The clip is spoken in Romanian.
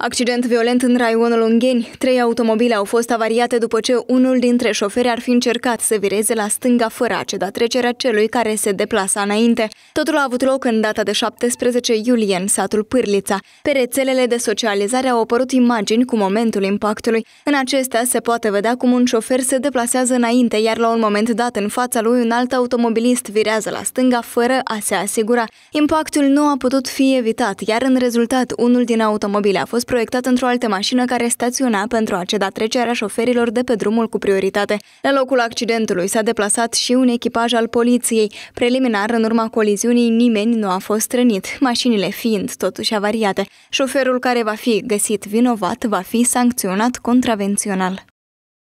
Accident violent în raionul Ungheni. Trei automobile au fost avariate după ce unul dintre șoferi ar fi încercat să vireze la stânga fără a ceda trecerea celui care se deplasa înainte. Totul a avut loc în data de 17 iulie în satul Pârlița. Pe rețelele de socializare au apărut imagini cu momentul impactului. În acestea se poate vedea cum un șofer se deplasează înainte, iar la un moment dat în fața lui un alt automobilist virează la stânga fără a se asigura. Impactul nu a putut fi evitat, iar în rezultat unul din automobile a fost proiectat într-o altă mașină care staționa pentru a ceda trecerea șoferilor de pe drumul cu prioritate. La locul accidentului s-a deplasat și un echipaj al poliției. Preliminar, în urma coliziunii, nimeni nu a fost rănit, mașinile fiind totuși avariate. Șoferul care va fi găsit vinovat va fi sancționat contravențional.